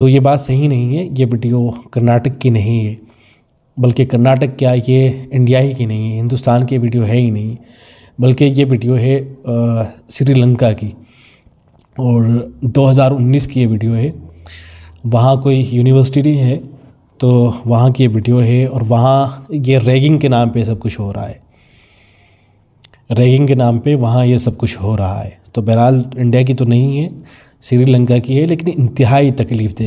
तो ये बात सही नहीं है ये वीडियो कर्नाटक की नहीं है बल्कि कर्नाटक क्या ये इंडिया ही की नहीं है हिंदुस्तान की वीडियो है ही नहीं बल्कि ये वीडियो है श्रीलंका की और 2019 की ये वीडियो है वहाँ कोई यूनिवर्सिटी है तो वहाँ की ये वीडियो है और वहाँ ये रैगिंग के नाम पे सब कुछ हो रहा है रैगिंग के नाम पे वहाँ ये सब कुछ हो रहा है तो बहरहाल इंडिया की तो नहीं है श्रीलंका की है लेकिन इंतहाई तकलीफ दे